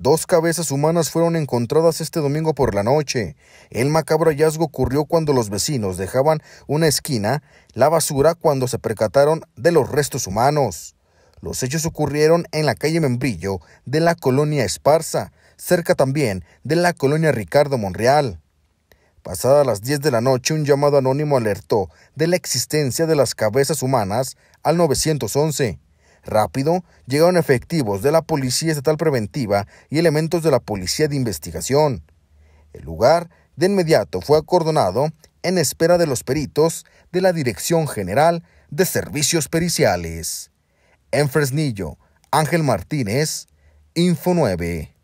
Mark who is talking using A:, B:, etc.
A: Dos cabezas humanas fueron encontradas este domingo por la noche. El macabro hallazgo ocurrió cuando los vecinos dejaban una esquina, la basura, cuando se percataron de los restos humanos. Los hechos ocurrieron en la calle Membrillo de la colonia Esparza, cerca también de la colonia Ricardo Monreal. Pasadas las 10 de la noche, un llamado anónimo alertó de la existencia de las cabezas humanas al 911. Rápido llegaron efectivos de la Policía Estatal Preventiva y elementos de la Policía de Investigación. El lugar de inmediato fue acordonado en espera de los peritos de la Dirección General de Servicios Periciales. En Fresnillo, Ángel Martínez, Info 9.